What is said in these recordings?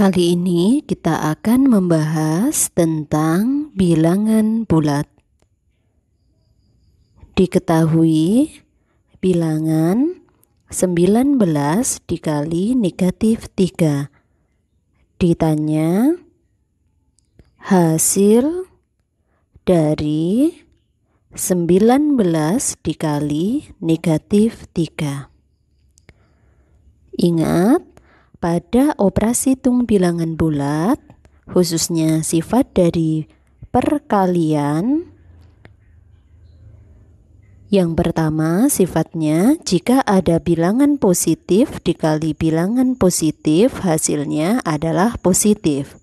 Kali ini kita akan membahas tentang bilangan bulat. Diketahui bilangan 19 dikali negatif 3. Ditanya hasil dari 19 dikali negatif 3. Ingat, pada operasi tung bilangan bulat, khususnya sifat dari perkalian, yang pertama, sifatnya jika ada bilangan positif dikali bilangan positif, hasilnya adalah positif.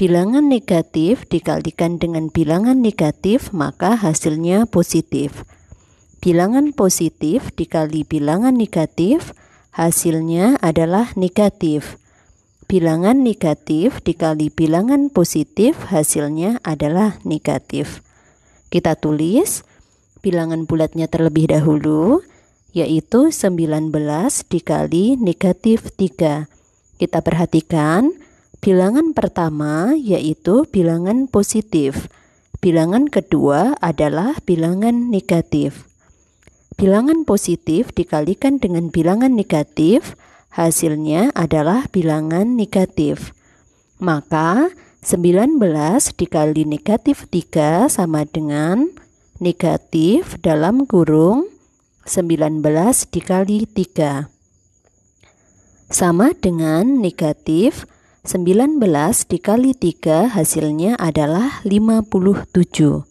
Bilangan negatif dikalikan dengan bilangan negatif, maka hasilnya positif. Bilangan positif dikali bilangan negatif Hasilnya adalah negatif. Bilangan negatif dikali bilangan positif hasilnya adalah negatif. Kita tulis bilangan bulatnya terlebih dahulu, yaitu 19 dikali negatif 3. Kita perhatikan bilangan pertama yaitu bilangan positif. Bilangan kedua adalah bilangan negatif bilangan positif dikalikan dengan bilangan negatif, hasilnya adalah bilangan negatif. Maka 19 dikali negatif 3 sama dengan negatif dalam kurung 19 dikali 3 sama dengan negatif 19 dikali 3 hasilnya adalah 57.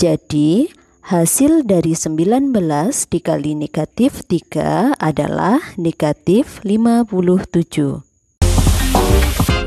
Jadi, Hasil dari 19 dikali negatif 3 adalah negatif 57.